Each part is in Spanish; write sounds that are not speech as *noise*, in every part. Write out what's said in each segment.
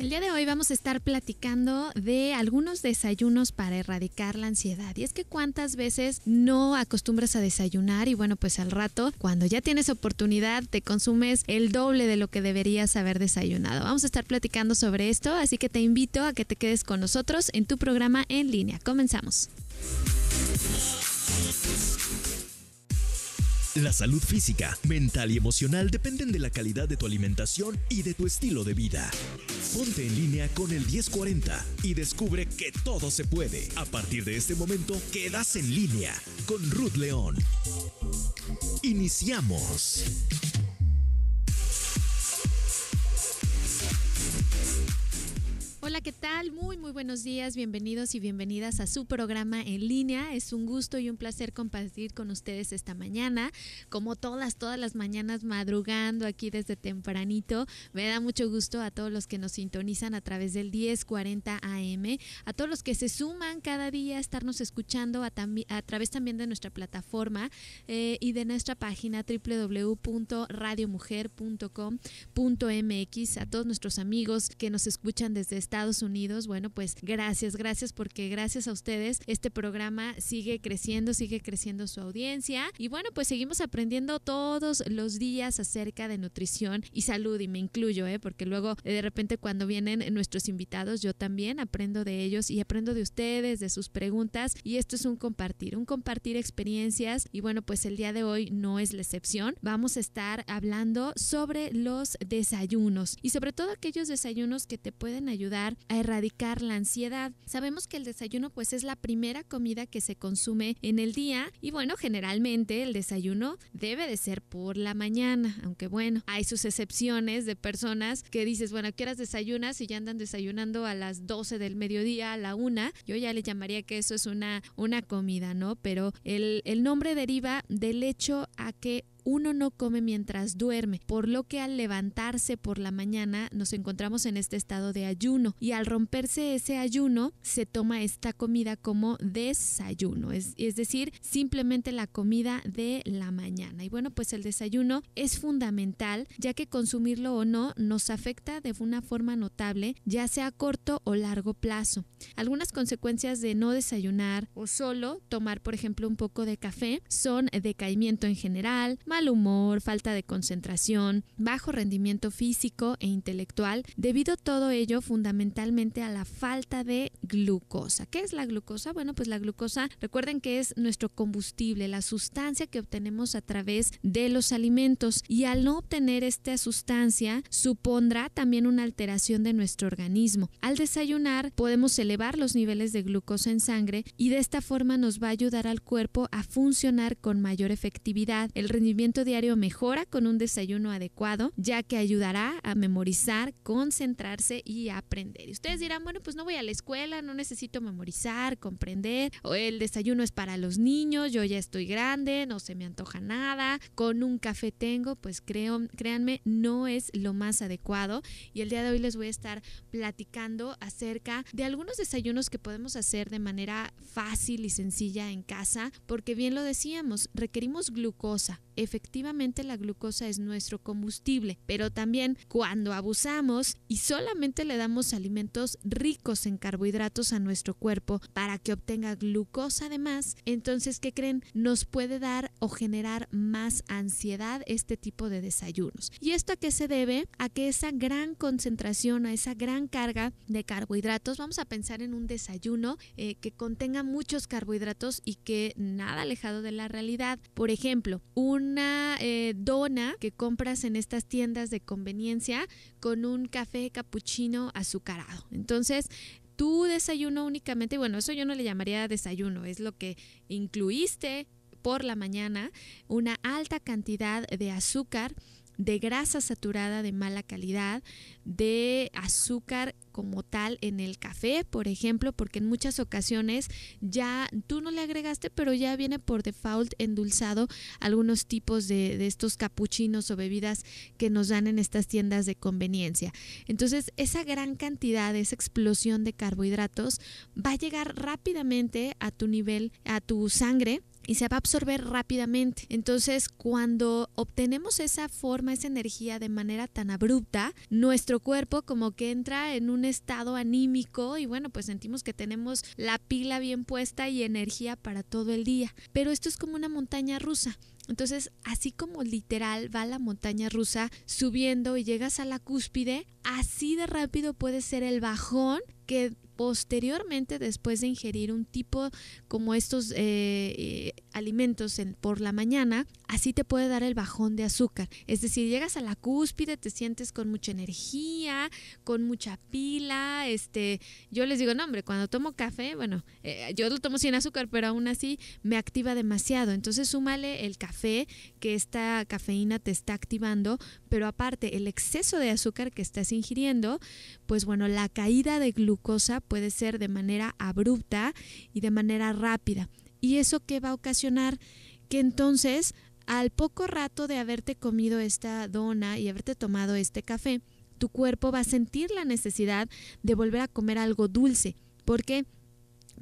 El día de hoy vamos a estar platicando de algunos desayunos para erradicar la ansiedad. Y es que cuántas veces no acostumbras a desayunar y bueno, pues al rato, cuando ya tienes oportunidad, te consumes el doble de lo que deberías haber desayunado. Vamos a estar platicando sobre esto, así que te invito a que te quedes con nosotros en tu programa en línea. Comenzamos. La salud física, mental y emocional dependen de la calidad de tu alimentación y de tu estilo de vida. Ponte en línea con el 1040 y descubre que todo se puede. A partir de este momento, quedas en línea con Ruth León. Iniciamos. Hola, ¿qué tal? Muy, muy buenos días. Bienvenidos y bienvenidas a su programa en línea. Es un gusto y un placer compartir con ustedes esta mañana. Como todas, todas las mañanas madrugando aquí desde tempranito. Me da mucho gusto a todos los que nos sintonizan a través del 1040 AM, a todos los que se suman cada día a estarnos escuchando a, través también de nuestra plataforma eh, y de nuestra página www.radiomujer.com.mx, a todos nuestros amigos que nos escuchan desde este Estados Unidos. Bueno, pues gracias, gracias porque gracias a ustedes este programa sigue creciendo, sigue creciendo su audiencia y bueno, pues seguimos aprendiendo todos los días acerca de nutrición y salud y me incluyo, ¿eh? porque luego eh, de repente cuando vienen nuestros invitados yo también aprendo de ellos y aprendo de ustedes, de sus preguntas y esto es un compartir, un compartir experiencias y bueno, pues el día de hoy no es la excepción. Vamos a estar hablando sobre los desayunos y sobre todo aquellos desayunos que te pueden ayudar a erradicar la ansiedad. Sabemos que el desayuno pues es la primera comida que se consume en el día y bueno, generalmente el desayuno debe de ser por la mañana, aunque bueno, hay sus excepciones de personas que dices, bueno, quieras desayunas y ya andan desayunando a las 12 del mediodía, a la una, yo ya le llamaría que eso es una, una comida, ¿no? Pero el, el nombre deriva del hecho a que uno no come mientras duerme, por lo que al levantarse por la mañana nos encontramos en este estado de ayuno y al romperse ese ayuno se toma esta comida como desayuno, es, decir, simplemente la comida de la mañana. Y bueno, pues el desayuno es fundamental ya que consumirlo o no nos afecta de una forma notable, ya sea a corto o largo plazo. Algunas consecuencias de no desayunar o solo tomar, por ejemplo, un poco de café son decaimiento en general, mal humor, falta de concentración, bajo rendimiento físico e intelectual, debido todo ello fundamentalmente a la falta de glucosa. ¿Qué es la glucosa? Bueno, pues la glucosa, recuerden que es nuestro combustible, la sustancia que obtenemos a través de los alimentos y al no obtener esta sustancia supondrá también una alteración de nuestro organismo. Al desayunar podemos elevar los niveles de glucosa en sangre y de esta forma nos va a ayudar al cuerpo a funcionar con mayor efectividad. El rendimiento diario mejora con un desayuno adecuado, ya que ayudará a memorizar, concentrarse y aprender. Y ustedes dirán, bueno, pues no voy a la escuela, no necesito memorizar, comprender, o el desayuno es para los niños, yo ya estoy grande, no se me antoja nada, con un café tengo, pues creo, créanme, no es lo más adecuado. Y el día de hoy les voy a estar platicando acerca de algunos desayunos que podemos hacer de manera fácil y sencilla en casa, porque bien lo decíamos, requerimos glucosa efectivamente la glucosa es nuestro combustible, pero también cuando abusamos y solamente le damos alimentos ricos en carbohidratos a nuestro cuerpo para que obtenga glucosa además, entonces, ¿qué creen? Nos puede dar o generar más ansiedad este tipo de desayunos. ¿Y esto a qué se debe? A que esa gran concentración, a esa gran carga de carbohidratos, vamos a pensar en un desayuno eh, que contenga muchos carbohidratos y que nada alejado de la realidad. Por ejemplo, una eh, dona que compras en estas tiendas de conveniencia con un café capuchino azucarado. Entonces, tu desayuno únicamente, bueno, eso yo no le llamaría desayuno, es lo que incluiste por la mañana, una alta cantidad de azúcar de grasa saturada de mala calidad, de azúcar como tal en el café, por ejemplo, porque en muchas ocasiones ya tú no le agregaste, pero ya viene por default endulzado algunos tipos de, estos capuchinos o bebidas que nos dan en estas tiendas de conveniencia. Entonces, esa gran cantidad, esa explosión de carbohidratos va a llegar rápidamente a tu nivel, a tu sangre y se va a absorber rápidamente. Entonces, cuando obtenemos esa forma, esa energía de manera tan abrupta, nuestro cuerpo como que entra en un estado anímico y bueno, pues sentimos que tenemos la pila bien puesta y energía para todo el día. Pero esto es como una montaña rusa. Entonces, así como literal va la montaña rusa subiendo y llegas a la cúspide, así de rápido puede ser el bajón que Posteriormente, después de ingerir un tipo como estos eh, eh, alimentos por la mañana, así te puede dar el bajón de azúcar. Es decir, llegas a la cúspide, te sientes con mucha energía, con mucha pila. Este, yo les digo, no, hombre, cuando tomo café, bueno, eh, yo lo tomo sin azúcar, pero aún así me activa demasiado. Entonces, súmale el café, que esta cafeína te está activando, pero aparte, el exceso de azúcar que estás ingiriendo, pues bueno, la caída de glucosa puede ser de manera abrupta y de manera rápida. ¿Y eso que va a ocasionar? Que entonces, al poco rato de haberte comido esta dona y haberte tomado este café, tu cuerpo va a sentir la necesidad de volver a comer algo dulce. ¿Por qué?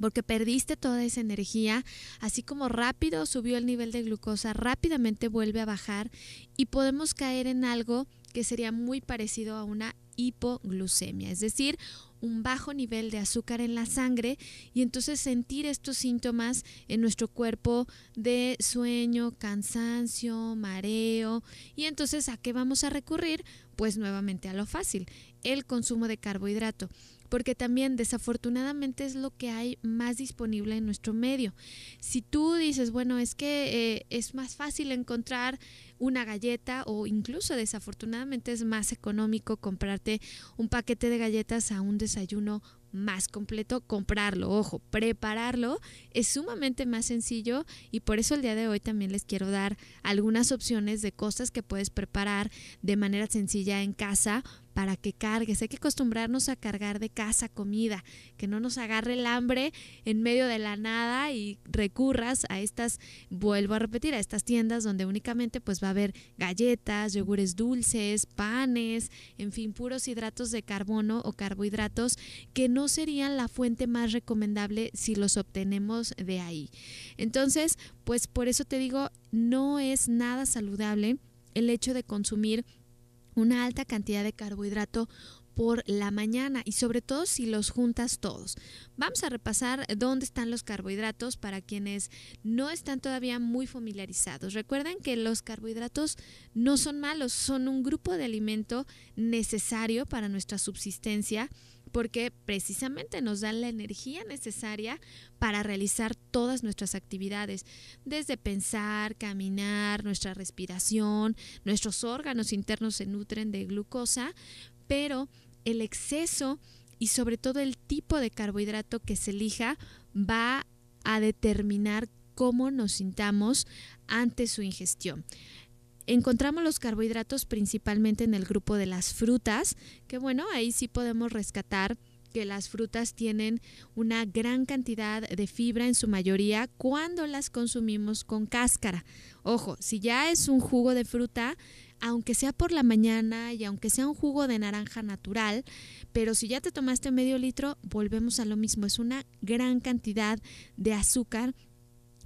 Porque perdiste toda esa energía, así como rápido subió el nivel de glucosa, rápidamente vuelve a bajar y podemos caer en algo que sería muy parecido a una hipoglucemia, es decir, un bajo nivel de azúcar en la sangre y entonces sentir estos síntomas en nuestro cuerpo de sueño, cansancio, mareo. Y entonces, ¿a qué vamos a recurrir? Pues nuevamente a lo fácil, el consumo de carbohidrato porque también desafortunadamente es lo que hay más disponible en nuestro medio. Si tú dices, bueno, es que eh, es más fácil encontrar una galleta o incluso desafortunadamente es más económico comprarte un paquete de galletas a un desayuno más completo, comprarlo, ojo, prepararlo es sumamente más sencillo y por eso el día de hoy también les quiero dar algunas opciones de cosas que puedes preparar de manera sencilla en casa para que cargues. Hay que acostumbrarnos a cargar de casa comida, que no nos agarre el hambre en medio de la nada y recurras a estas, vuelvo a repetir, a estas tiendas donde únicamente pues va a haber galletas, yogures dulces, panes, en fin, puros hidratos de carbono o carbohidratos que no serían la fuente más recomendable si los obtenemos de ahí. Entonces, pues por eso te digo, no es nada saludable el hecho de consumir una alta cantidad de carbohidrato por la mañana y sobre todo si los juntas todos. Vamos a repasar dónde están los carbohidratos para quienes no están todavía muy familiarizados. Recuerden que los carbohidratos no son malos, son un grupo de alimento necesario para nuestra subsistencia porque precisamente nos dan la energía necesaria para realizar todas nuestras actividades, desde pensar, caminar, nuestra respiración, nuestros órganos internos se nutren de glucosa, pero el exceso y sobre todo el tipo de carbohidrato que se elija va a determinar cómo nos sintamos ante su ingestión. Encontramos los carbohidratos principalmente en el grupo de las frutas, que bueno, ahí sí podemos rescatar que las frutas tienen una gran cantidad de fibra en su mayoría cuando las consumimos con cáscara. Ojo, si ya es un jugo de fruta, aunque sea por la mañana y aunque sea un jugo de naranja natural, pero si ya te tomaste medio litro, volvemos a lo mismo, es una gran cantidad de azúcar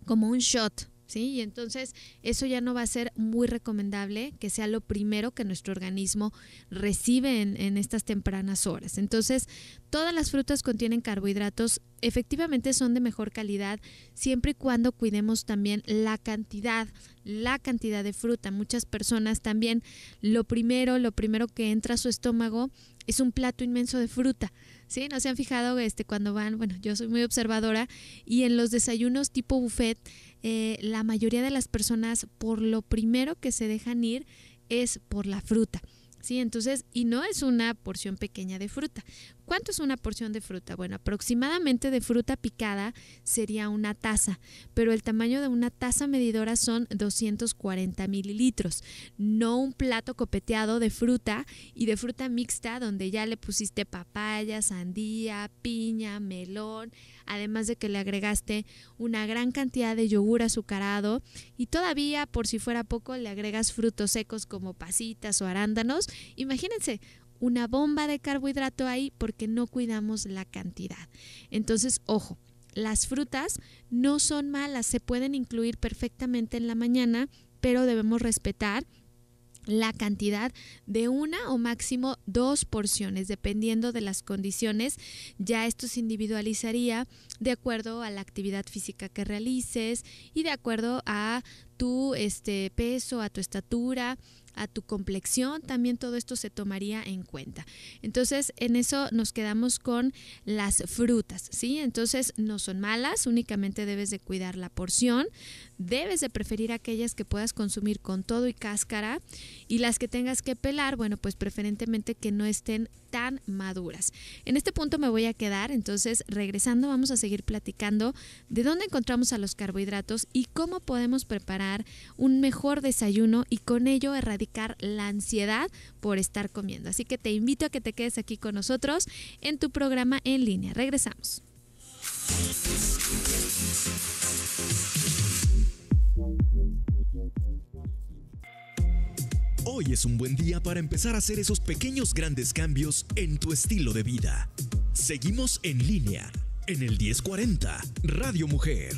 como un shot, ¿sí? Y entonces eso ya no va a ser muy recomendable que sea lo primero que nuestro organismo recibe en, estas tempranas horas. Entonces, todas las frutas contienen carbohidratos, efectivamente son de mejor calidad, siempre y cuando cuidemos también la cantidad, la cantidad de fruta. Muchas personas también lo primero, lo primero que entra a su estómago es un plato inmenso de fruta. ¿Sí? ¿No se han fijado este cuando van, bueno, yo soy muy observadora y en los desayunos tipo buffet eh, la mayoría de las personas por lo primero que se dejan ir es por la fruta. Sí, entonces, y no es una porción pequeña de fruta. ¿Cuánto es una porción de fruta? Bueno, aproximadamente de fruta picada sería una taza, pero el tamaño de una taza medidora son 240 mililitros, no un plato copeteado de fruta y de fruta mixta donde ya le pusiste papaya, sandía, piña, melón, además de que le agregaste una gran cantidad de yogur azucarado y todavía por si fuera poco le agregas frutos secos como pasitas o arándanos. Imagínense, una bomba de carbohidrato ahí porque no cuidamos la cantidad. Entonces, ojo, las frutas no son malas, se pueden incluir perfectamente en la mañana, pero debemos respetar la cantidad de una o máximo dos porciones, dependiendo de las condiciones. Ya esto se individualizaría de acuerdo a la actividad física que realices y de acuerdo a tu este, peso, a tu estatura a tu complexión, también todo esto se tomaría en cuenta. Entonces, en eso nos quedamos con las frutas, ¿sí? Entonces, no son malas, únicamente debes de cuidar la porción, Debes de preferir aquellas que puedas consumir con todo y cáscara y las que tengas que pelar, bueno, pues preferentemente que no estén tan maduras. En este punto me voy a quedar, entonces regresando vamos a seguir platicando de dónde encontramos a los carbohidratos y cómo podemos preparar un mejor desayuno y con ello erradicar la ansiedad por estar comiendo. Así que te invito a que te quedes aquí con nosotros en tu programa en línea. Regresamos. Hoy es un buen día para empezar a hacer esos pequeños grandes cambios en tu estilo de vida. Seguimos en línea, en el 1040, Radio Mujer.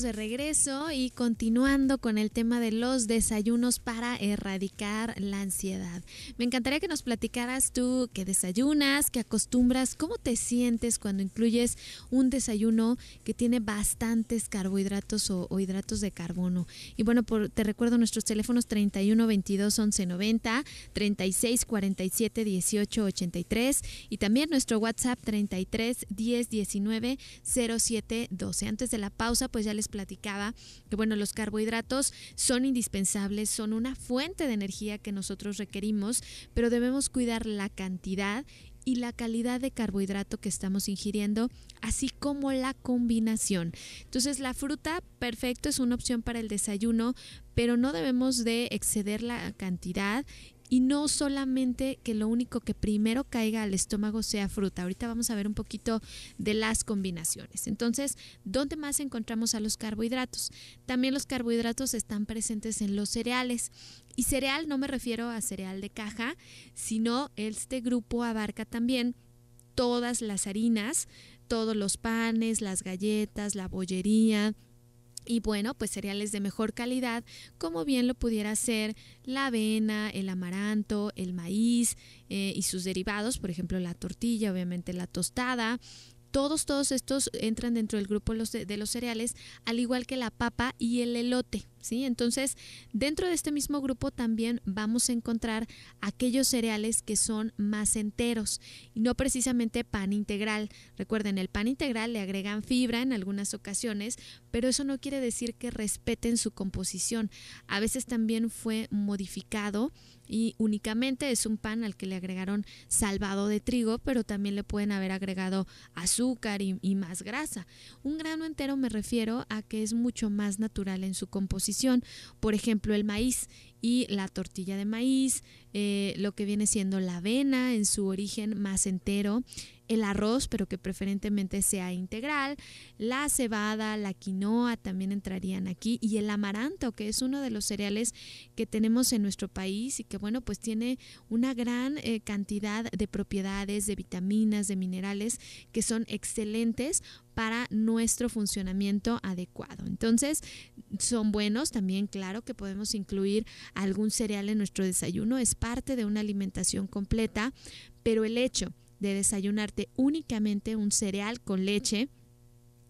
de regreso y continuando con el tema de los desayunos para erradicar la ansiedad. Me encantaría que nos platicaras tú qué desayunas, qué acostumbras, cómo te sientes cuando incluyes un desayuno que tiene bastantes carbohidratos o, hidratos de carbono. Y bueno, te recuerdo nuestros teléfonos 31 22 11 90, 36 47 18 83 y también nuestro WhatsApp 33 10 19 07 12. Antes de la pausa, pues ya les platicaba que, bueno, los carbohidratos son indispensables, son una fuente de energía que nosotros requerimos, pero debemos cuidar la cantidad y la calidad de carbohidrato que estamos ingiriendo, así como la combinación. Entonces la fruta, perfecto, es una opción para el desayuno, pero no debemos de exceder la cantidad y no solamente que lo único que primero caiga al estómago sea fruta. Ahorita vamos a ver un poquito de las combinaciones. Entonces, ¿dónde más encontramos a los carbohidratos? También los carbohidratos están presentes en los cereales. Y cereal no me refiero a cereal de caja, sino este grupo abarca también todas las harinas, todos los panes, las galletas, la bollería, y bueno, pues cereales de mejor calidad, como bien lo pudiera ser la avena, el amaranto, el maíz eh, y sus derivados, por ejemplo la tortilla, obviamente la tostada. Todos, todos estos entran dentro del grupo de los cereales, al igual que la papa y el elote. Entonces, dentro de este mismo grupo también vamos a encontrar aquellos cereales que son más enteros y no precisamente pan integral. Recuerden, el pan integral le agregan fibra en algunas ocasiones, pero eso no quiere decir que respeten su composición. A veces también fue modificado y únicamente es un pan al que le agregaron salvado de trigo, pero también le pueden haber agregado azúcar y, y más grasa. Un grano entero me refiero a que es mucho más natural en su composición por ejemplo el maíz y la tortilla de maíz, eh, lo que viene siendo la avena en su origen más entero, el arroz, pero que preferentemente sea integral, la cebada, la quinoa también entrarían aquí y el amaranto, que es uno de los cereales que tenemos en nuestro país y que bueno, pues tiene una gran eh, cantidad de propiedades, de vitaminas, de minerales que son excelentes para nuestro funcionamiento adecuado. Entonces, son buenos también, claro que podemos incluir algún cereal en nuestro desayuno, es parte de una alimentación completa, pero el hecho de desayunarte únicamente un cereal con leche,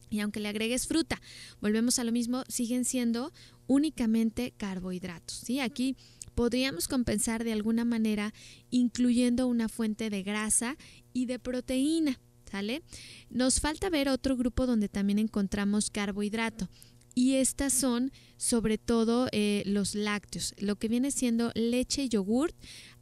y aunque le agregues fruta, volvemos a lo mismo, siguen siendo únicamente carbohidratos. ¿sí? Aquí podríamos compensar de alguna manera incluyendo una fuente de grasa y de proteína. ¿Sale? Nos falta ver otro grupo donde también encontramos carbohidrato, y estas son sobre todo eh, los lácteos, lo que viene siendo leche y yogurt,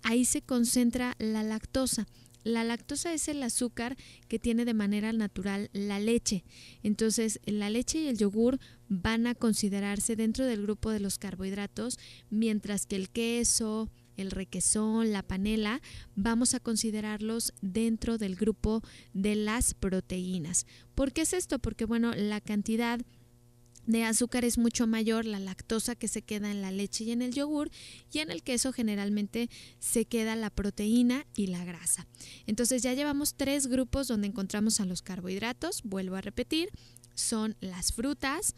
ahí se concentra la lactosa. La lactosa es el azúcar que tiene de manera natural la leche. Entonces, la leche y el yogur van a considerarse dentro del grupo de los carbohidratos, mientras que el queso, el requesón, la panela, vamos a considerarlos dentro del grupo de las proteínas. ¿Por qué es esto? Porque, bueno, la cantidad de azúcar es mucho mayor la lactosa que se queda en la leche y en el yogur y en el queso generalmente se queda la proteína y la grasa. Entonces ya llevamos tres grupos donde encontramos a los carbohidratos, vuelvo a repetir, son las frutas,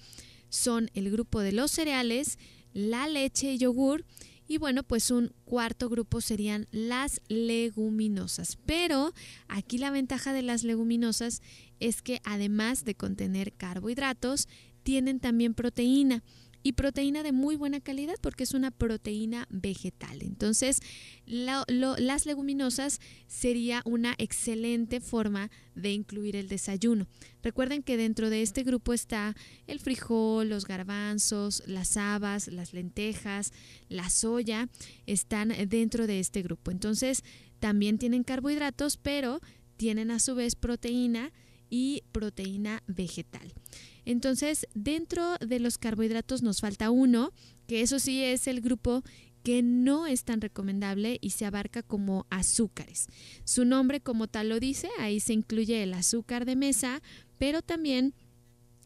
son el grupo de los cereales, la leche y yogur y bueno, pues un cuarto grupo serían las leguminosas. Pero aquí la ventaja de las leguminosas es que además de contener carbohidratos, tienen también proteína y proteína de muy buena calidad porque es una proteína vegetal. Entonces, las leguminosas sería una excelente forma de incluir el desayuno. Recuerden que dentro de este grupo está el frijol, los garbanzos, las habas, las lentejas, la soya, están dentro de este grupo. Entonces, también tienen carbohidratos, pero tienen a su vez proteína y proteína vegetal. Entonces, dentro de los carbohidratos nos falta uno, que eso sí es el grupo que no es tan recomendable y se abarca como azúcares. Su nombre como tal lo dice, ahí se incluye el azúcar de mesa, pero también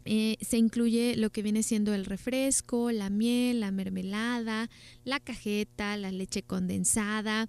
eh, se incluye lo que viene siendo el refresco, la miel, la mermelada, la cajeta, la leche condensada,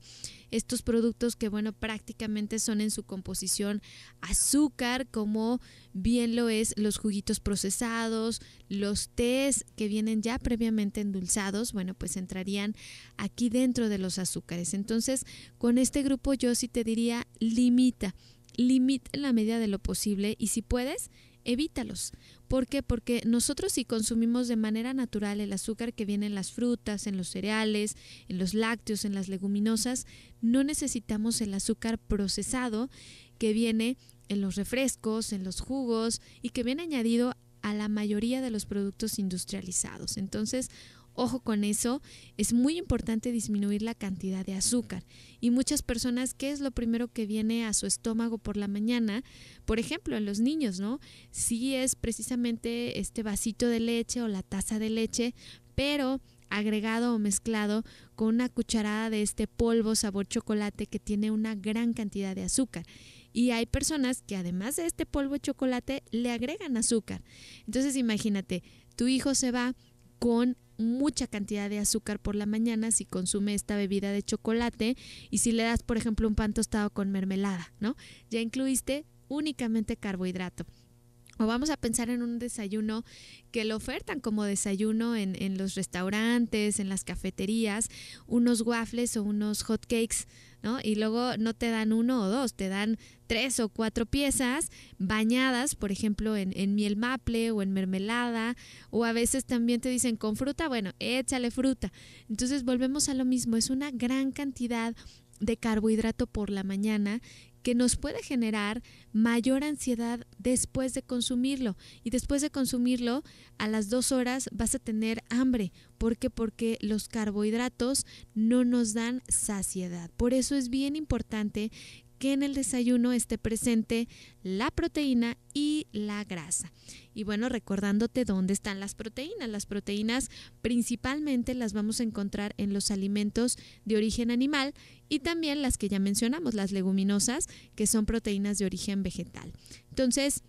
estos productos que bueno prácticamente son en su composición azúcar, como bien lo es los juguitos procesados, los tés que vienen ya previamente endulzados, bueno pues entrarían aquí dentro de los azúcares. Entonces con este grupo yo sí te diría limita, limita en la medida de lo posible y si puedes evítalos ¿Por qué? Porque nosotros si consumimos de manera natural el azúcar que viene en las frutas, en los cereales, en los lácteos, en las leguminosas, no necesitamos el azúcar procesado que viene en los refrescos, en los jugos y que viene añadido a la mayoría de los productos industrializados. Entonces, Ojo con eso, es muy importante disminuir la cantidad de azúcar. Y muchas personas, ¿qué es lo primero que viene a su estómago por la mañana? Por ejemplo, en los niños, ¿no? Sí es precisamente este vasito de leche o la taza de leche, pero agregado o mezclado con una cucharada de este polvo sabor chocolate que tiene una gran cantidad de azúcar. Y hay personas que además de este polvo chocolate le agregan azúcar. Entonces imagínate, tu hijo se va con mucha cantidad de azúcar por la mañana si consume esta bebida de chocolate y si le das, por ejemplo, un pan tostado con mermelada, ¿no? Ya incluiste únicamente carbohidrato. O vamos a pensar en un desayuno que lo ofertan como desayuno en, en los restaurantes, en las cafeterías, unos waffles o unos hot cakes y luego no te dan uno o dos, te dan tres o cuatro piezas bañadas, por ejemplo, en miel maple o en mermelada, o a veces también te dicen con fruta, bueno, échale fruta. Entonces volvemos a lo mismo, es una gran cantidad de carbohidrato por la mañana que nos puede generar mayor ansiedad después de consumirlo. Y después de consumirlo, a las dos horas vas a tener hambre. ¿Por qué? Porque los carbohidratos no nos dan saciedad. Por eso es bien importante que en el desayuno esté presente la proteína y la grasa. Y bueno, recordándote dónde están las proteínas. Las proteínas principalmente las vamos a encontrar en los alimentos de origen animal y también las que ya mencionamos, las leguminosas, que son proteínas de origen vegetal. Entonces,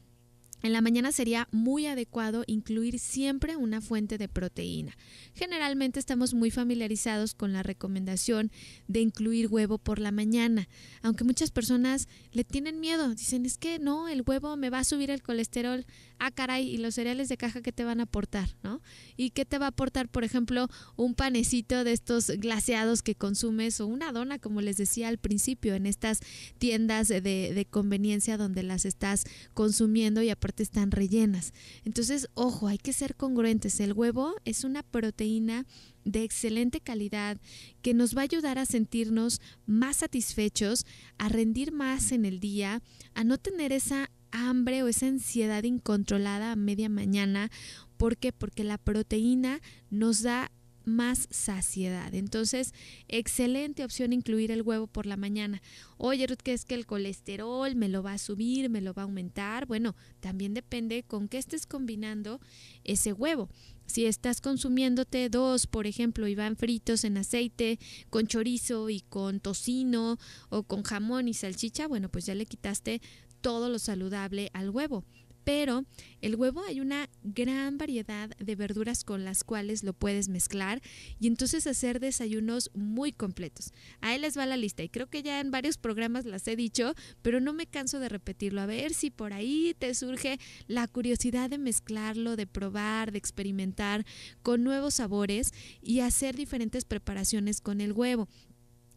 en la mañana sería muy adecuado incluir siempre una fuente de proteína. Generalmente estamos muy familiarizados con la recomendación de incluir huevo por la mañana, aunque muchas personas le tienen miedo, dicen es que no, el huevo me va a subir el colesterol, ah caray, y los cereales de caja que te van a aportar, ¿no? ¿Y qué te va a aportar, por ejemplo, un panecito de estos glaseados que consumes o una dona, como les decía al principio, en estas tiendas de, conveniencia donde las estás consumiendo y están rellenas. Entonces, ojo, hay que ser congruentes. El huevo es una proteína de excelente calidad que nos va a ayudar a sentirnos más satisfechos, a rendir más en el día, a no tener esa hambre o esa ansiedad incontrolada a media mañana. ¿Por qué? Porque la proteína nos da más saciedad. Entonces, excelente opción incluir el huevo por la mañana. Oye, Ruth, ¿qué es que el colesterol me lo va a subir, me lo va a aumentar? Bueno, también depende con qué estés combinando ese huevo. Si estás consumiéndote dos, por ejemplo, y van fritos en aceite, con chorizo y con tocino o con jamón y salchicha, bueno, pues ya le quitaste todo lo saludable al huevo pero el huevo hay una gran variedad de verduras con las cuales lo puedes mezclar y entonces hacer desayunos muy completos. Ahí les va la lista y creo que ya en varios programas las he dicho, pero no me canso de repetirlo. A ver si por ahí te surge la curiosidad de mezclarlo, de probar, de experimentar con nuevos sabores y hacer diferentes preparaciones con el huevo.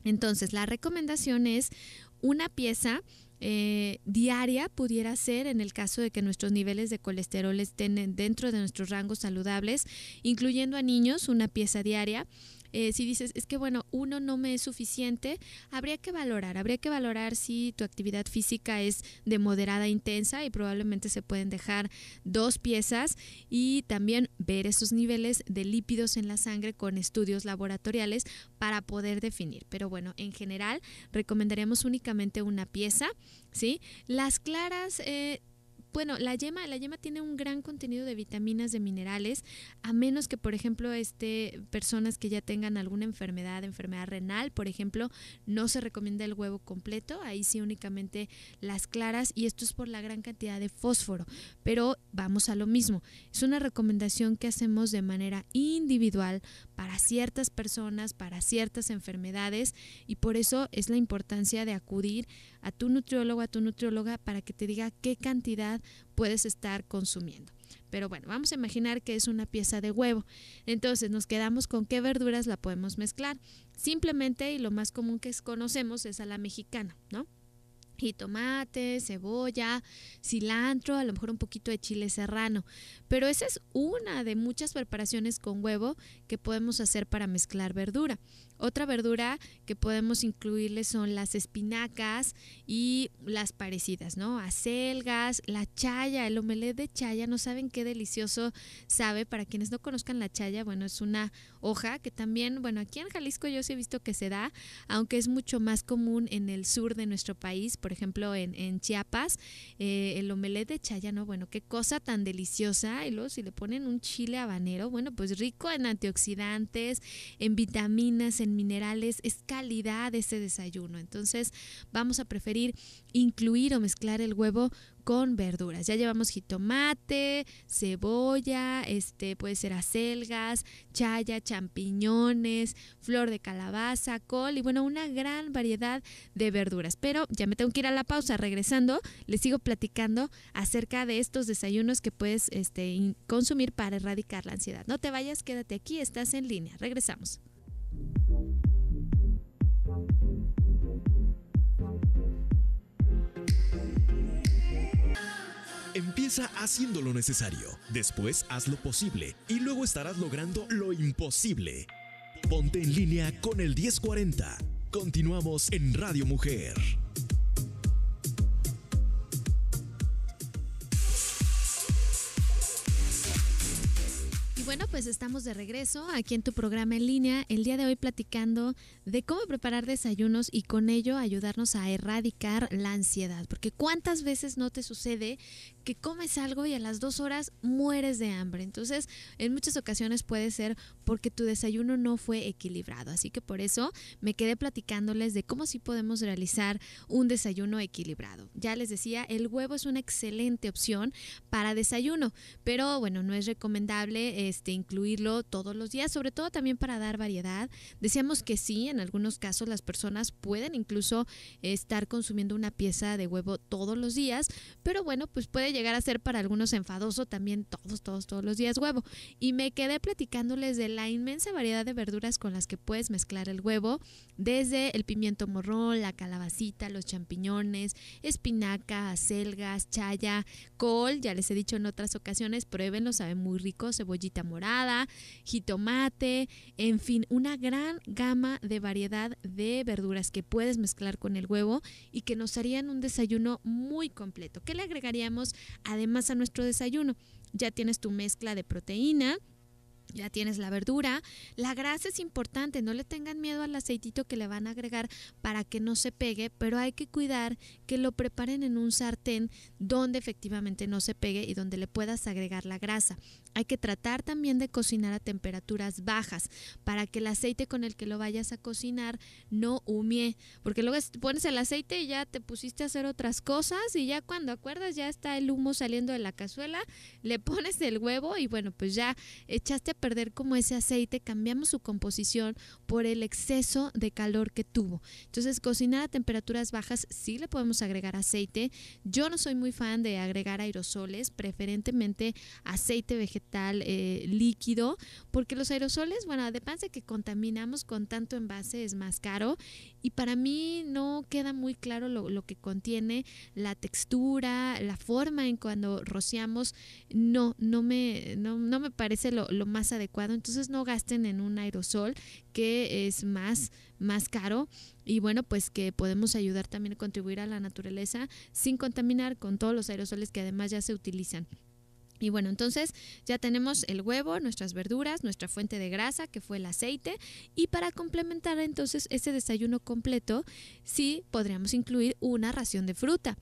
Entonces, la recomendación es una pieza eh, diaria pudiera ser en el caso de que nuestros niveles de colesterol estén dentro de nuestros rangos saludables, incluyendo a niños una pieza diaria eh, si dices, es que bueno, uno no me es suficiente, habría que valorar, habría que valorar si tu actividad física es de moderada intensa y probablemente se pueden dejar dos piezas y también ver esos niveles de lípidos en la sangre con estudios laboratoriales para poder definir. Pero bueno, en general recomendaríamos únicamente una pieza, ¿sí? Las claras... Eh, bueno, la yema, la yema tiene un gran contenido de vitaminas, de minerales, a menos que, por ejemplo, este, personas que ya tengan alguna enfermedad, enfermedad renal, por ejemplo, no se recomienda el huevo completo, ahí sí únicamente las claras, y esto es por la gran cantidad de fósforo. Pero vamos a lo mismo, es una recomendación que hacemos de manera individual para ciertas personas, para ciertas enfermedades, y por eso es la importancia de acudir a tu nutriólogo, a tu nutrióloga, para que te diga qué cantidad puedes estar consumiendo. Pero bueno, vamos a imaginar que es una pieza de huevo. Entonces nos quedamos con qué verduras la podemos mezclar. Simplemente y lo más común que conocemos es a la mexicana, ¿no? Y tomate, cebolla, cilantro, a lo mejor un poquito de chile serrano. Pero esa es una de muchas preparaciones con huevo que podemos hacer para mezclar verdura. Otra verdura que podemos incluirle son las espinacas y las parecidas, ¿no? Acelgas, la chaya, el omelette de chaya, no saben qué delicioso sabe. Para quienes no conozcan la chaya, bueno, es una hoja que también, bueno, aquí en Jalisco yo sí he visto que se da, aunque es mucho más común en el sur de nuestro país, por ejemplo en, Chiapas, eh, el omelette de chaya, ¿no? Bueno, qué cosa tan deliciosa y si le ponen un chile habanero, bueno, pues rico en antioxidantes, en vitaminas, en minerales, es calidad ese desayuno. Entonces vamos a preferir incluir o mezclar el huevo con verduras. Ya llevamos jitomate, cebolla, este puede ser acelgas, chaya, champiñones, flor de calabaza, col y bueno, una gran variedad de verduras. Pero ya me tengo que ir a la pausa. Regresando, les sigo platicando acerca de estos desayunos que puedes este, consumir para erradicar la ansiedad. No te vayas, quédate aquí, estás en línea. Regresamos. Comienza haciendo lo necesario, después haz lo posible y luego estarás logrando lo imposible. Ponte en línea con el 1040. Continuamos en Radio Mujer. Y bueno, pues estamos de regreso aquí en tu programa en línea, el día de hoy platicando de cómo preparar desayunos y con ello ayudarnos a erradicar la ansiedad, porque cuántas veces no te sucede que comes algo y a las dos horas mueres de hambre. Entonces, en muchas ocasiones puede ser porque tu desayuno no fue equilibrado. Así que por eso me quedé platicándoles de cómo sí podemos realizar un desayuno equilibrado. Ya les decía, el huevo es una excelente opción para desayuno, pero bueno, no es recomendable este, incluirlo todos los días, sobre todo también para dar variedad. Decíamos que sí, en algunos casos las personas pueden incluso estar consumiendo una pieza de huevo todos los días, pero bueno, pues puede llegar a ser para algunos enfadoso también todos, todos, todos los días huevo. Y me quedé platicándoles de la inmensa variedad de verduras con las que puedes mezclar el huevo, desde el pimiento morrón, la calabacita, los champiñones, espinaca, acelgas, chaya, col, ya les he dicho en otras ocasiones, pruébenlo, sabe muy rico, cebollita morada, jitomate, en fin, una gran gama de variedad de verduras que puedes mezclar con el huevo y que nos harían un desayuno muy completo. ¿Qué le agregaríamos además a nuestro desayuno. Ya tienes tu mezcla de proteína, ya tienes la verdura. La grasa es importante, no le tengan miedo al aceitito que le van a agregar para que no se pegue, pero hay que cuidar que lo preparen en un sartén donde efectivamente no se pegue y donde le puedas agregar la grasa. Hay que tratar también de cocinar a temperaturas bajas para que el aceite con el que lo vayas a cocinar no humie, porque luego pones el aceite y ya te pusiste a hacer otras cosas y ya cuando acuerdas ya está el humo saliendo de la cazuela, le *laughs* pones el huevo y bueno, pues ya echaste a perder como ese aceite, cambiamos su composición por el exceso de calor que tuvo. Entonces, cocinar a temperaturas bajas sí le podemos agregar aceite. Yo no soy muy fan de agregar aerosoles, preferentemente aceite vegetal tal eh, líquido, porque los aerosoles, bueno, además de que contaminamos con tanto envase, es más caro y para mí no queda muy claro lo, lo que contiene la textura, la forma en cuando rociamos, no, no me, no, no me parece lo, lo, más adecuado, entonces no gasten en un aerosol que es más, más caro y bueno, pues que podemos ayudar también a contribuir a la naturaleza sin contaminar con todos los aerosoles que además ya se utilizan. Y bueno, entonces ya tenemos el huevo, nuestras verduras, nuestra fuente de grasa, que fue el aceite. Y para complementar entonces ese desayuno completo, sí podríamos incluir una ración de fruta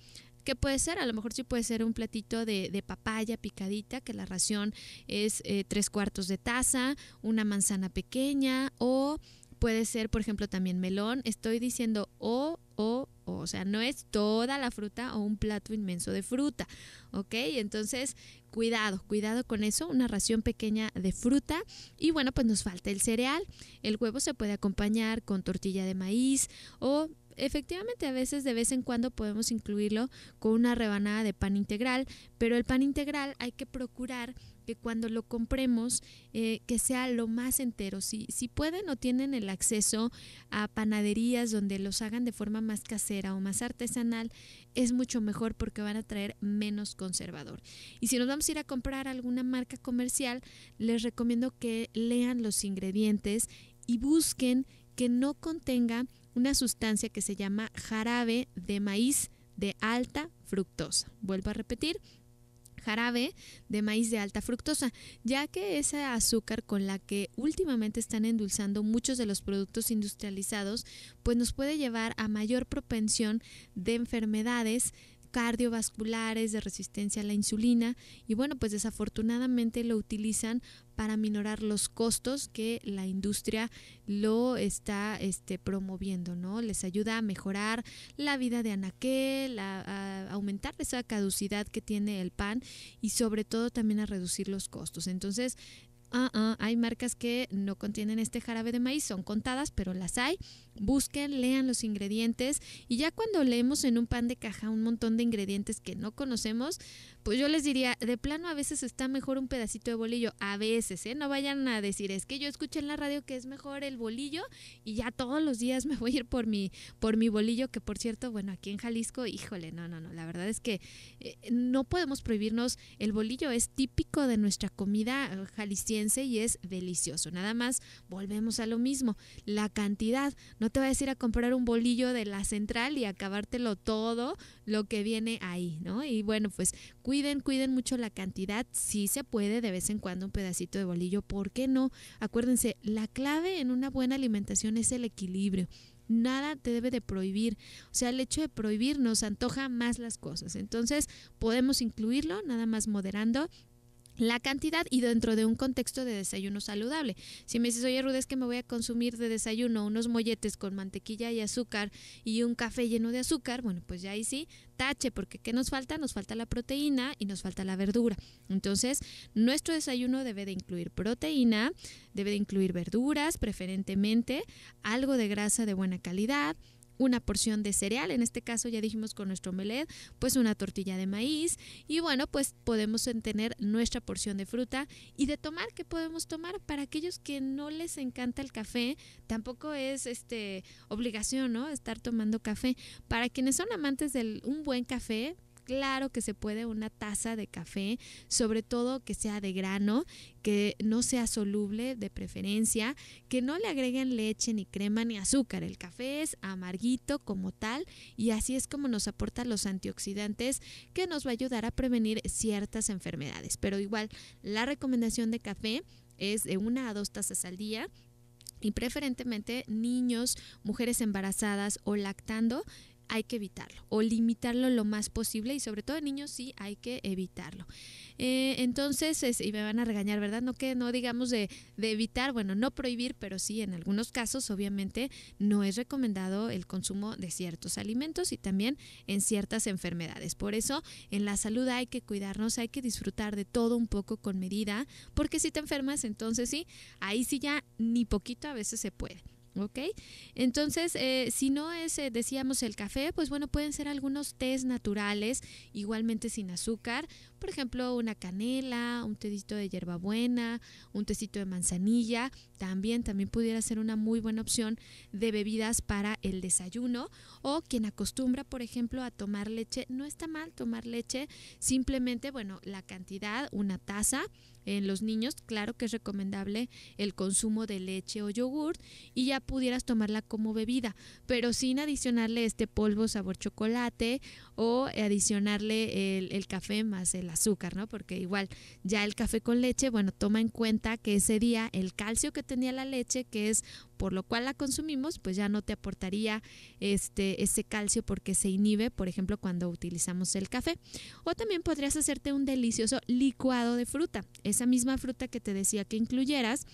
que puede ser, a lo mejor sí puede ser un platito de, papaya picadita, que la ración es eh, tres cuartos de taza, una manzana pequeña o puede ser, por ejemplo, también melón. Estoy diciendo o, o, o. O sea, no es toda la fruta o un plato inmenso de fruta. ¿Ok? Entonces, cuidado, cuidado con eso. Una ración pequeña de fruta. Y bueno, pues nos falta el cereal. El huevo se puede acompañar con tortilla de maíz o efectivamente a veces de vez en cuando podemos incluirlo con una rebanada de pan integral, pero el pan integral hay que procurar que cuando lo compremos eh, que sea lo más entero. Si, si pueden o tienen el acceso a panaderías donde los hagan de forma más casera o más artesanal, es mucho mejor porque van a traer menos conservador. Y si nos vamos a ir a comprar alguna marca comercial, les recomiendo que lean los ingredientes y busquen que no contenga una sustancia que se llama jarabe de maíz de alta fructosa. Vuelvo a repetir, jarabe de maíz de alta fructosa, ya que ese azúcar con la que últimamente están endulzando muchos de los productos industrializados, pues nos puede llevar a mayor propensión de enfermedades cardiovasculares, de resistencia a la insulina y bueno, pues desafortunadamente lo utilizan para minorar los costos que la industria lo está este, promoviendo, ¿no? Les ayuda a mejorar la vida de anaquel, a, aumentar esa caducidad que tiene el pan y sobre todo también a reducir los costos. Entonces, ah, ah, hay marcas que no contienen este jarabe de maíz, son contadas, pero las hay busquen, lean los ingredientes y ya cuando leemos en un pan de caja un montón de ingredientes que no conocemos, pues yo les diría, de plano a veces está mejor un pedacito de bolillo, a veces, ¿eh? No vayan a decir, es que yo escuché en la radio que es mejor el bolillo y ya todos los días me voy a ir por mi, por mi bolillo, que por cierto, bueno, aquí en Jalisco, híjole, no, no, no, la verdad es que eh, no podemos prohibirnos, el bolillo es típico de nuestra comida eh, jalisciense y es delicioso, nada más volvemos a lo mismo, la cantidad, no te a ir a comprar un bolillo de la central y acabártelo todo lo que viene ahí, ¿no? Y bueno, pues cuiden, cuiden mucho la cantidad, si se puede de vez en cuando un pedacito de bolillo, ¿por qué no? Acuérdense, la clave en una buena alimentación es el equilibrio nada te debe de prohibir. O sea, el hecho de prohibir nos antoja más las cosas. Entonces, podemos incluirlo, nada más moderando la cantidad y dentro de un contexto de desayuno saludable. Si me dices, oye Rude, es que me voy a consumir de desayuno unos molletes con mantequilla y azúcar y un café lleno de azúcar, bueno, pues ya ahí sí, tache, porque ¿qué nos falta? Nos falta la proteína y nos falta la verdura. Entonces, nuestro desayuno debe de incluir proteína, debe de incluir verduras, preferentemente, algo de grasa de buena calidad, una porción de cereal, en este caso ya dijimos con nuestro melet, pues una tortilla de maíz y bueno, pues podemos tener nuestra porción de fruta y de tomar, ¿qué podemos tomar? Para aquellos que no les encanta el café, tampoco es este obligación, ¿no? Estar tomando café. Para quienes son amantes de un buen café, claro que se puede una taza de café, sobre todo que sea de grano, que no sea soluble de preferencia, que no le agreguen leche ni crema ni azúcar. El café es amarguito como tal y así es como nos aporta los antioxidantes que nos va a ayudar a prevenir ciertas enfermedades. Pero igual, la recomendación de café es de una a dos tazas al día y preferentemente niños, mujeres embarazadas o lactando hay que evitarlo o limitarlo lo más posible y sobre todo en niños sí hay que evitarlo. Eh, entonces, este, y me van a regañar, ¿verdad? No que no digamos de, de, evitar, bueno, no prohibir, pero sí en algunos casos obviamente no es recomendado el consumo de ciertos alimentos y también en ciertas enfermedades. Por eso en la salud hay que cuidarnos, hay que disfrutar de todo un poco con medida, porque si te enfermas, entonces sí, ahí sí ya ni poquito a veces se puede. ¿Ok? Entonces, eh, si no es, eh, decíamos, el café, pues bueno, pueden ser algunos tés naturales, igualmente sin azúcar, por ejemplo, una canela, un tecito de hierbabuena, un tecito de manzanilla, también, también pudiera ser una muy buena opción de bebidas para el desayuno, o quien acostumbra, por ejemplo, a tomar leche, no está mal tomar leche, simplemente, bueno, la cantidad, una taza, en los niños, claro que es recomendable el consumo de leche o yogurt y ya pudieras tomarla como bebida, pero sin adicionarle este polvo sabor chocolate o adicionarle el, café más el azúcar, ¿no? Porque igual ya el café con leche, bueno, toma en cuenta que ese día el calcio que tenía la leche, que es por lo cual la consumimos, pues ya no te aportaría este, ese calcio porque se inhibe, por ejemplo, cuando utilizamos el café. O también podrías hacerte un delicioso licuado de fruta esa misma fruta que te decía que incluyeras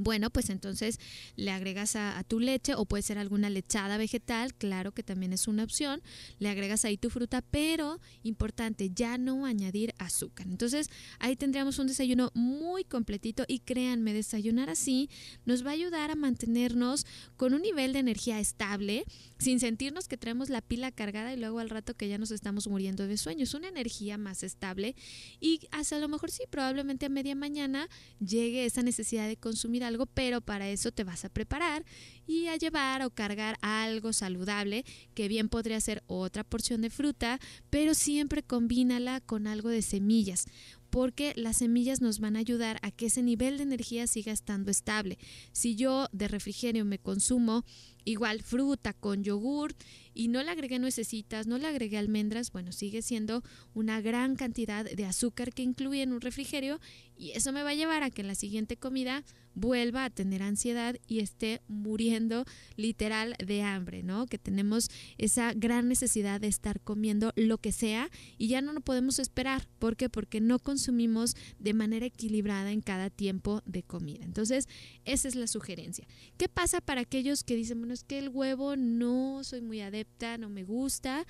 bueno, pues entonces le agregas a, tu leche o puede ser alguna lechada vegetal, claro que también es una opción. Le agregas ahí tu fruta, pero importante, ya no añadir azúcar. Entonces ahí tendríamos un desayuno muy completito y créanme, desayunar así nos va a ayudar a mantenernos con un nivel de energía estable, sin sentirnos que traemos la pila cargada y luego al rato que ya nos estamos muriendo de sueño. Es una energía más estable y hasta a lo mejor sí, probablemente a media mañana llegue esa necesidad de consumir algo, pero para eso te vas a preparar y a llevar o cargar algo saludable, que bien podría ser otra porción de fruta, pero siempre combínala con algo de semillas porque las semillas nos van a ayudar a que ese nivel de energía siga estando estable. Si yo de refrigerio me consumo Igual fruta con yogur y no le agregué nuecesitas, no le agregué almendras, bueno, sigue siendo una gran cantidad de azúcar que incluye en un refrigerio y eso me va a llevar a que en la siguiente comida vuelva a tener ansiedad y esté muriendo literal de hambre, ¿no? Que tenemos esa gran necesidad de estar comiendo lo que sea y ya no lo podemos esperar. ¿Por qué? Porque no consumimos de manera equilibrada en cada tiempo de comida. Entonces, esa es la sugerencia. ¿Qué pasa para aquellos que dicen, bueno, que el huevo no soy muy adepta, no me gusta.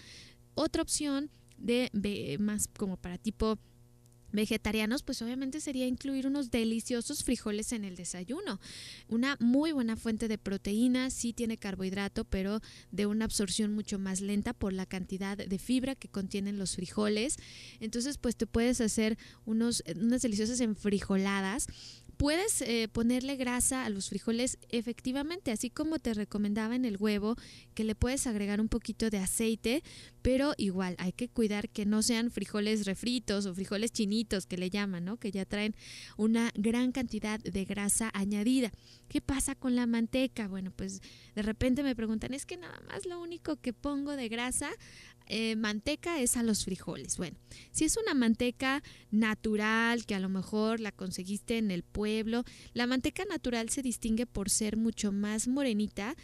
Otra opción de, más como para tipo vegetarianos, pues obviamente sería incluir unos deliciosos frijoles en el desayuno. Una muy buena fuente de proteína, sí tiene carbohidrato, pero de una absorción mucho más lenta por la cantidad de fibra que contienen los frijoles. Entonces, pues te puedes hacer unos, unas deliciosas enfrijoladas Puedes eh, ponerle grasa a los frijoles, efectivamente, así como te recomendaba en el huevo, que le puedes agregar un poquito de aceite, pero igual hay que cuidar que no sean frijoles refritos o frijoles chinitos que le llaman, ¿no? Que ya traen una gran cantidad de grasa añadida. ¿Qué pasa con la manteca? Bueno, pues de repente me preguntan, es que nada más lo único que pongo de grasa, eh, manteca es a los frijoles. Bueno, si es una manteca natural, que a lo mejor la conseguiste en el pueblo, la manteca natural se distingue por ser mucho más morenita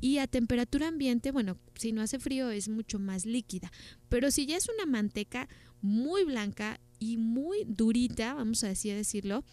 y a temperatura ambiente, bueno, si no hace frío es mucho más líquida. Pero si ya es una manteca muy blanca y muy durita, vamos a decirlo,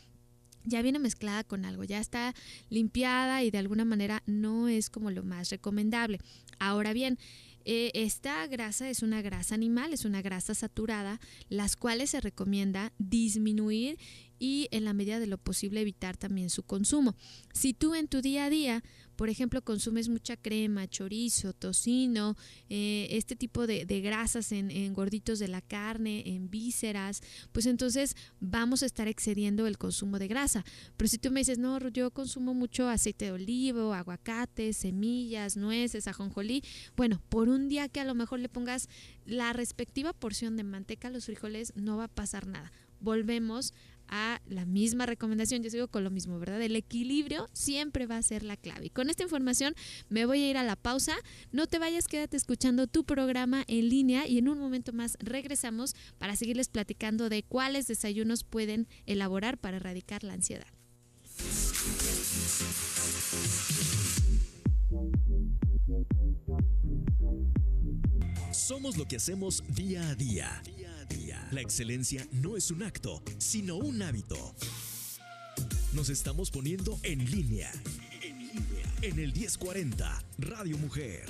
ya viene mezclada con algo, ya está limpiada y de alguna manera no es como lo más recomendable. Ahora bien, eh, esta grasa es una grasa animal, es una grasa saturada, las cuales se recomienda disminuir y en la medida de lo posible evitar también su consumo. Si tú en tu día a día por ejemplo, consumes mucha crema, chorizo, tocino, eh, este tipo de, grasas en, en, gorditos de la carne, en vísceras, pues entonces vamos a estar excediendo el consumo de grasa. Pero si tú me dices, no, yo consumo mucho aceite de olivo, aguacate, semillas, nueces, ajonjolí, bueno, por un día que a lo mejor le pongas la respectiva porción de manteca a los frijoles, no va a pasar nada volvemos a la misma recomendación, yo sigo con lo mismo, ¿verdad? El equilibrio siempre va a ser la clave. Y con esta información me voy a ir a la pausa. No te vayas, quédate escuchando tu programa en línea y en un momento más regresamos para seguirles platicando de cuáles desayunos pueden elaborar para erradicar la ansiedad. Somos lo que hacemos día a día. día la excelencia no es un acto, sino un hábito. Nos estamos poniendo en línea. En línea. En el 1040, Radio Mujer.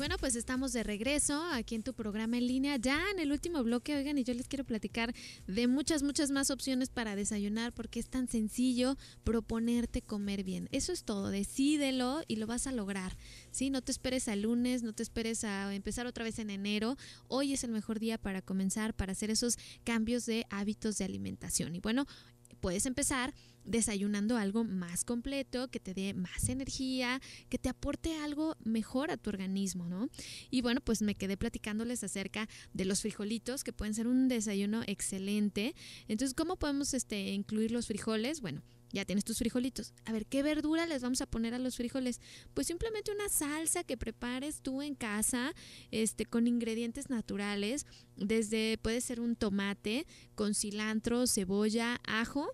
bueno, pues estamos de regreso aquí en tu programa en línea, ya en el último bloque, oigan, y yo les quiero platicar de muchas, muchas más opciones para desayunar, porque es tan sencillo proponerte comer bien. Eso es todo, decídelo y lo vas a lograr. ¿sí? No te esperes al lunes, no te esperes a empezar otra vez en enero. Hoy es el mejor día para comenzar, para hacer esos cambios de hábitos de alimentación. Y bueno, puedes empezar desayunando algo más completo, que te dé más energía, que te aporte algo mejor a tu organismo, ¿no? Y bueno, pues me quedé platicándoles acerca de los frijolitos, que pueden ser un desayuno excelente. Entonces, ¿cómo podemos este, incluir los frijoles? Bueno, ya tienes tus frijolitos. A ver, ¿qué verdura les vamos a poner a los frijoles? Pues simplemente una salsa que prepares tú en casa, este, con ingredientes naturales, desde puede ser un tomate, con cilantro, cebolla, ajo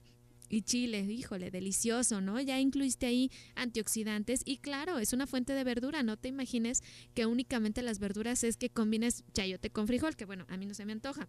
y chile, híjole, delicioso, ¿no? Ya incluiste ahí antioxidantes y claro, es una fuente de verdura, no te imagines que únicamente las verduras es que combines chayote con frijol, que bueno, a mí no se me antoja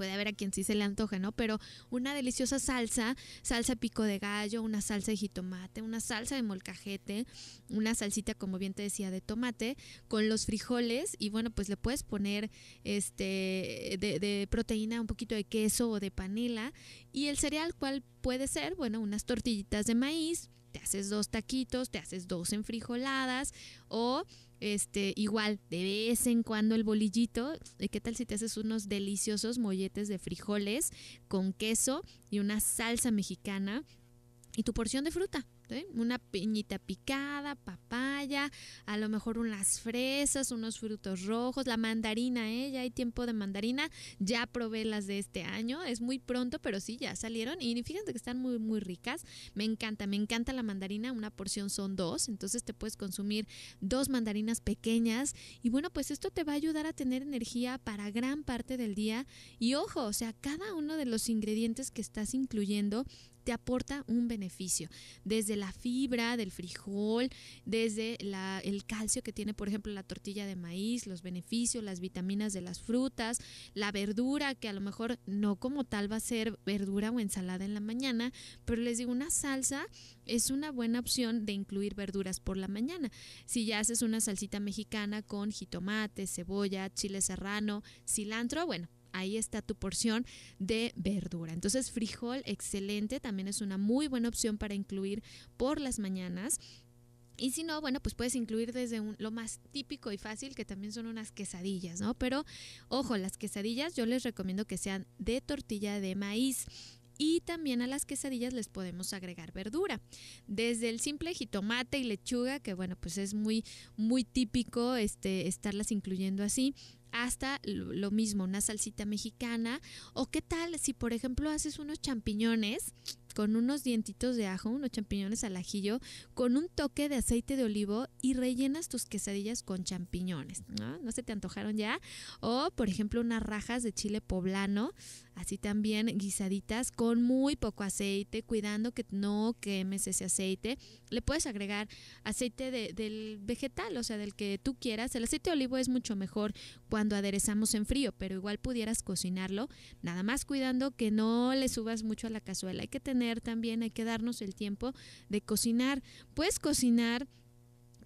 puede haber a quien sí se le antoje, ¿no? Pero una deliciosa salsa, salsa pico de gallo, una salsa de jitomate, una salsa de molcajete, una salsita, como bien te decía, de tomate, con los frijoles y bueno, pues le puedes poner este de, de proteína, un poquito de queso o de panela y el cereal, ¿cuál puede ser? Bueno, unas tortillitas de maíz te haces dos taquitos, te haces dos enfrijoladas o este igual de vez en cuando el bolillito, eh, qué tal si te haces unos deliciosos molletes de frijoles con queso y una salsa mexicana y tu porción de fruta? ¿eh? Una piñita picada, papaya, a lo mejor unas fresas, unos frutos rojos, la mandarina, ¿eh? Ya hay tiempo de mandarina, ya probé las de este año, es muy pronto, pero sí, ya salieron y fíjense que están muy, muy ricas. Me encanta, me encanta la mandarina, una porción son dos, entonces te puedes consumir dos mandarinas pequeñas y bueno, pues esto te va a ayudar a tener energía para gran parte del día y ojo, o sea, cada uno de los ingredientes que estás incluyendo te aporta un beneficio, desde la fibra del frijol, desde el calcio que tiene, por ejemplo, la tortilla de maíz, los beneficios, las vitaminas de las frutas, la verdura, que a lo mejor no como tal va a ser verdura o ensalada en la mañana, pero les digo, una salsa es una buena opción de incluir verduras por la mañana. Si ya haces una salsita mexicana con jitomate, cebolla, chile serrano, cilantro, bueno, ahí está tu porción de verdura. Entonces frijol, excelente, también es una muy buena opción para incluir por las mañanas. Y si no, bueno, pues puedes incluir desde lo más típico y fácil, que también son unas quesadillas, ¿no? Pero ojo, las quesadillas yo les recomiendo que sean de tortilla de maíz y también a las quesadillas les podemos agregar verdura, desde el simple jitomate y lechuga, que bueno, pues es muy muy típico este estarlas incluyendo así, hasta lo mismo, una salsita mexicana o qué tal si por ejemplo haces unos champiñones con unos dientitos de ajo, unos champiñones al ajillo, con un toque de aceite de olivo y rellenas tus quesadillas con champiñones, ¿no? ¿No se te antojaron ya? O, por ejemplo, unas rajas de chile poblano Así también guisaditas con muy poco aceite, cuidando que no quemes ese aceite. Le puedes agregar aceite de, del vegetal, o sea, del que tú quieras. El aceite de olivo es mucho mejor cuando aderezamos en frío, pero igual pudieras cocinarlo, nada más cuidando que no le subas mucho a la cazuela. Hay que tener también, hay que darnos el tiempo de cocinar. Puedes cocinar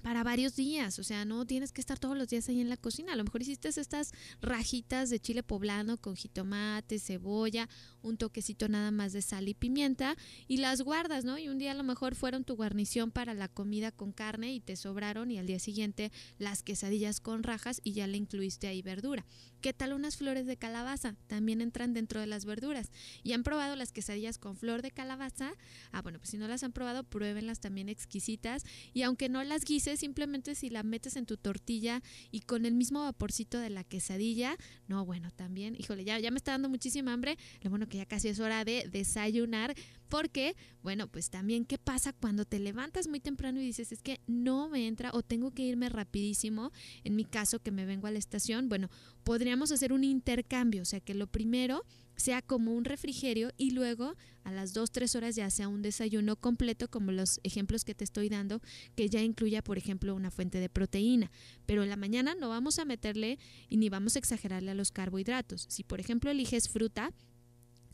para varios días, o sea, no tienes que estar todos los días ahí en la cocina, a lo mejor hiciste estas rajitas de chile poblano con jitomate, cebolla un toquecito nada más de sal y pimienta y las guardas, ¿no? Y un día a lo mejor fueron tu guarnición para la comida con carne y te sobraron y al día siguiente las quesadillas con rajas y ya le incluiste ahí verdura. ¿Qué tal unas flores de calabaza? También entran dentro de las verduras. ¿Y han probado las quesadillas con flor de calabaza? Ah, bueno, pues si no las han probado, pruébenlas también exquisitas y aunque no las guises, simplemente si la metes en tu tortilla y con el mismo vaporcito de la quesadilla, no, bueno, también, híjole, ya, ya me está dando muchísima hambre, lo bueno que ya casi es hora de desayunar, porque, bueno, pues también qué pasa cuando te levantas muy temprano y dices, es que no me entra o tengo que irme rapidísimo, en mi caso que me vengo a la estación, bueno, podríamos hacer un intercambio, o sea, que lo primero sea como un refrigerio y luego a las dos tres horas ya sea un desayuno completo como los ejemplos que te estoy dando, que ya incluya, por ejemplo, una fuente de proteína. Pero en la mañana no vamos a meterle y ni vamos a exagerarle a los carbohidratos. Si, por ejemplo, eliges fruta,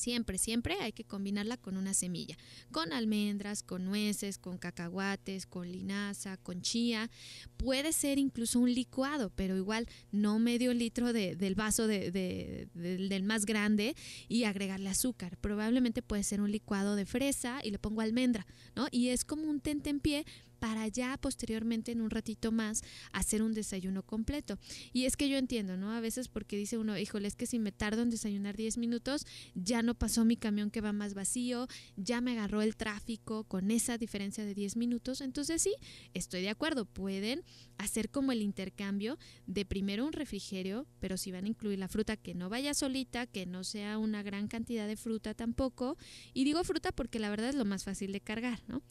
Siempre, siempre hay que combinarla con una semilla, con almendras, con nueces, con cacahuates, con linaza, con chía. Puede ser incluso un licuado, pero igual no medio litro de, del vaso del más grande y agregarle azúcar. Probablemente puede ser un licuado de fresa y le pongo almendra, ¿no? Y es como un tentempié, para ya posteriormente en un ratito más hacer un desayuno completo. Y es que yo entiendo, ¿no? A veces porque dice uno, híjole, es que si me tardo en desayunar 10 minutos, ya no pasó mi camión que va más vacío, ya me agarró el tráfico con esa diferencia de 10 minutos. Entonces sí, estoy de acuerdo, pueden hacer como el intercambio de primero un refrigerio, pero si van a incluir la fruta que no vaya solita, que no sea una gran cantidad de fruta tampoco, y digo fruta porque la verdad es lo más fácil de cargar, ¿no?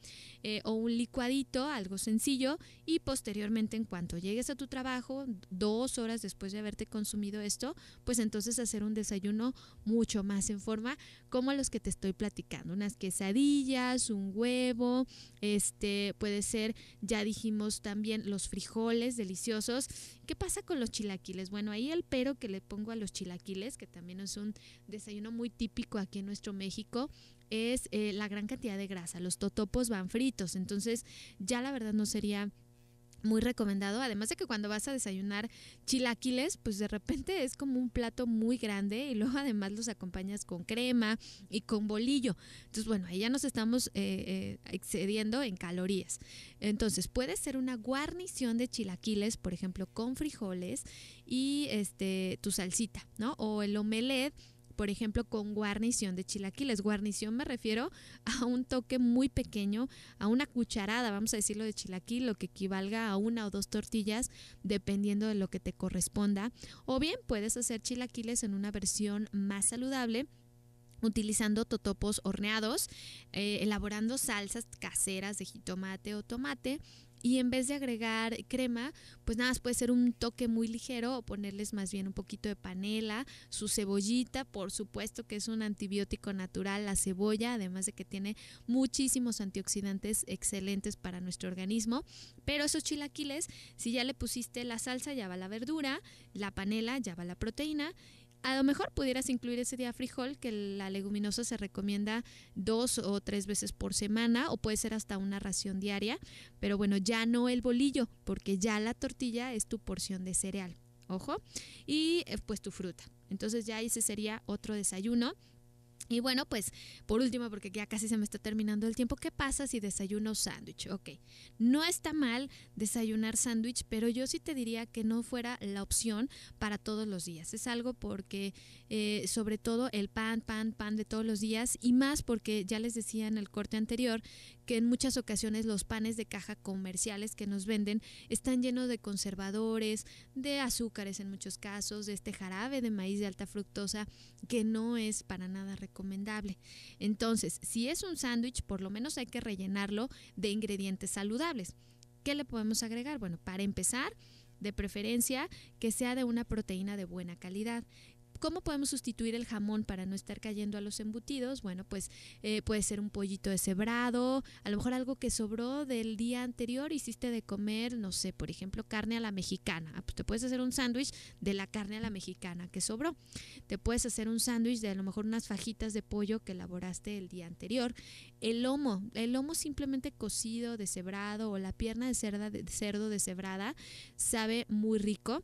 Eh, o un licuadito, algo sencillo, y posteriormente en cuanto llegues a tu trabajo, dos horas después de haberte consumido esto, pues entonces hacer un desayuno mucho más en forma como los que te estoy platicando, unas quesadillas, un huevo, este puede ser, ya dijimos también los frijoles, goles deliciosos. ¿Qué pasa con los chilaquiles? Bueno, ahí el pero que le pongo a los chilaquiles, que también es un desayuno muy típico aquí en nuestro México, es eh, la gran cantidad de grasa. Los totopos van fritos, entonces ya la verdad no sería muy recomendado. Además de que cuando vas a desayunar chilaquiles, pues de repente es como un plato muy grande y luego además los acompañas con crema y con bolillo. Entonces, bueno, ahí ya nos estamos eh, eh, excediendo en calorías. Entonces, puede ser una guarnición de chilaquiles, por ejemplo, con frijoles y este tu salsita, ¿no? O el omelet por ejemplo, con guarnición de chilaquiles. Guarnición me refiero a un toque muy pequeño, a una cucharada, vamos a decirlo, de chilaquil, lo que equivalga a una o dos tortillas, dependiendo de lo que te corresponda. O bien puedes hacer chilaquiles en una versión más saludable utilizando totopos horneados, eh, elaborando salsas caseras de jitomate o tomate y en vez de agregar crema, pues nada más puede ser un toque muy ligero o ponerles más bien un poquito de panela, su cebollita, por supuesto que es un antibiótico natural, la cebolla, además de que tiene muchísimos antioxidantes excelentes para nuestro organismo. Pero esos chilaquiles, si ya le pusiste la salsa, ya va la verdura, la panela, ya va la proteína a lo mejor pudieras incluir ese día frijol, que la leguminosa se recomienda dos o tres veces por semana, o puede ser hasta una ración diaria, pero bueno, ya no el bolillo, porque ya la tortilla es tu porción de cereal, ojo, y eh, pues tu fruta. Entonces ya ese sería otro desayuno. Y bueno, pues por último, porque ya casi se me está terminando el tiempo, ¿qué pasa si desayuno sándwich? Ok, no está mal desayunar sándwich, pero yo sí te diría que no fuera la opción para todos los días. Es algo porque eh, sobre todo el pan, pan, pan de todos los días y más porque ya les decía en el corte anterior que en muchas ocasiones los panes de caja comerciales que nos venden están llenos de conservadores, de azúcares en muchos casos, de este jarabe de maíz de alta fructosa que no es para nada recomendable. Entonces, si es un sándwich, por lo menos hay que rellenarlo de ingredientes saludables. ¿Qué le podemos agregar? Bueno, para empezar, de preferencia que sea de una proteína de buena calidad, ¿Cómo podemos sustituir el jamón para no estar cayendo a los embutidos? Bueno, pues eh, puede ser un pollito cebrado a lo mejor algo que sobró del día anterior, hiciste de comer, no sé, por ejemplo, carne a la mexicana. Ah, pues te puedes hacer un sándwich de la carne a la mexicana que sobró. Te puedes hacer un sándwich de a lo mejor unas fajitas de pollo que elaboraste el día anterior. El lomo, el lomo simplemente cocido, deshebrado o la pierna de, cerda, de cerdo deshebrada sabe muy rico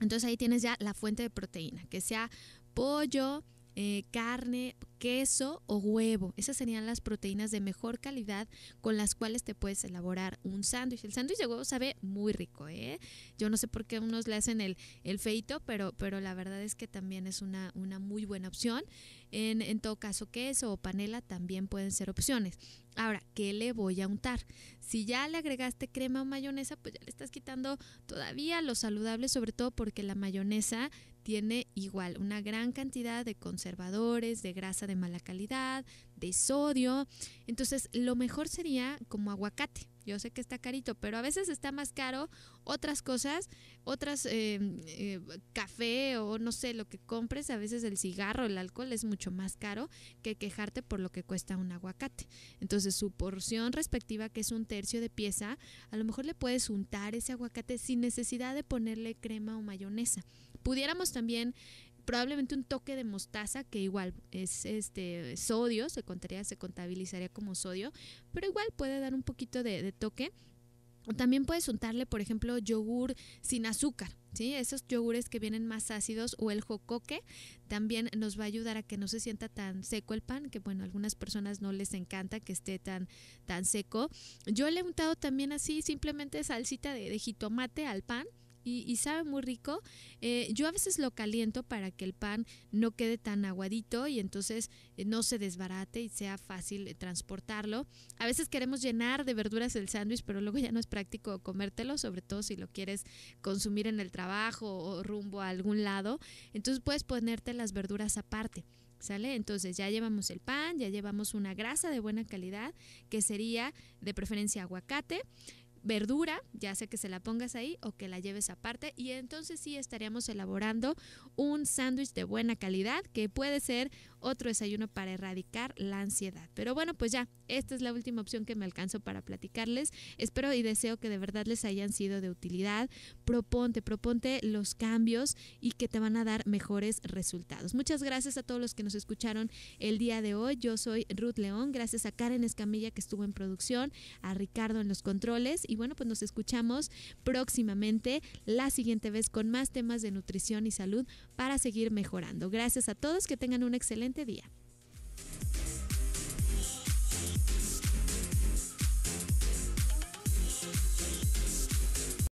entonces ahí tienes ya la fuente de proteína, que sea pollo, eh, carne, queso o huevo. Esas serían las proteínas de mejor calidad con las cuales te puedes elaborar un sándwich. El sándwich de huevo sabe muy rico, ¿eh? Yo no sé por qué unos le hacen el, feito, pero, pero la verdad es que también es una, una muy buena opción. En, en todo caso, queso o panela también pueden ser opciones. Ahora, ¿qué le voy a untar? Si ya le agregaste crema o mayonesa, pues ya le estás quitando todavía lo saludable, sobre todo porque la mayonesa tiene igual una gran cantidad de conservadores, de grasa de mala calidad, de sodio. Entonces, lo mejor sería como aguacate. Yo sé que está carito, pero a veces está más caro otras cosas, otras eh, eh, café o no sé, lo que compres, a veces el cigarro, el alcohol es mucho más caro que quejarte por lo que cuesta un aguacate. Entonces su porción respectiva, que es un tercio de pieza, a lo mejor le puedes untar ese aguacate sin necesidad de ponerle crema o mayonesa. Pudiéramos también probablemente un toque de mostaza que igual es este sodio, se contaría, se contabilizaría como sodio, pero igual puede dar un poquito de, toque. También puedes untarle, por ejemplo, yogur sin azúcar, ¿sí? Esos yogures que vienen más ácidos o el jocoque también nos va a ayudar a que no se sienta tan seco el pan, que bueno, a algunas personas no les encanta que esté tan, tan seco. Yo le he untado también así simplemente salsita de jitomate al pan y, sabe muy rico. Eh, yo a veces lo caliento para que el pan no quede tan aguadito y entonces eh, no se desbarate y sea fácil eh, transportarlo. A veces queremos llenar de verduras el sándwich, pero luego ya no es práctico comértelo, sobre todo si lo quieres consumir en el trabajo o rumbo a algún lado. Entonces puedes ponerte las verduras aparte. ¿Sale? Entonces ya llevamos el pan, ya llevamos una grasa de buena calidad, que sería de preferencia aguacate verdura, ya sea que se la pongas ahí o que la lleves aparte y entonces sí estaríamos elaborando un sándwich de buena calidad que puede ser otro desayuno para erradicar la ansiedad. Pero bueno, pues ya, esta es la última opción que me alcanzo para platicarles. Espero y deseo que de verdad les hayan sido de utilidad. Proponte, proponte los cambios y que te van a dar mejores resultados. Muchas gracias a todos los que nos escucharon el día de hoy. Yo soy Ruth León, gracias a Karen Escamilla que estuvo en producción, a Ricardo en los controles y bueno, pues nos escuchamos próximamente la siguiente vez con más temas de nutrición y salud para seguir mejorando. Gracias a todos, que tengan un excelente día.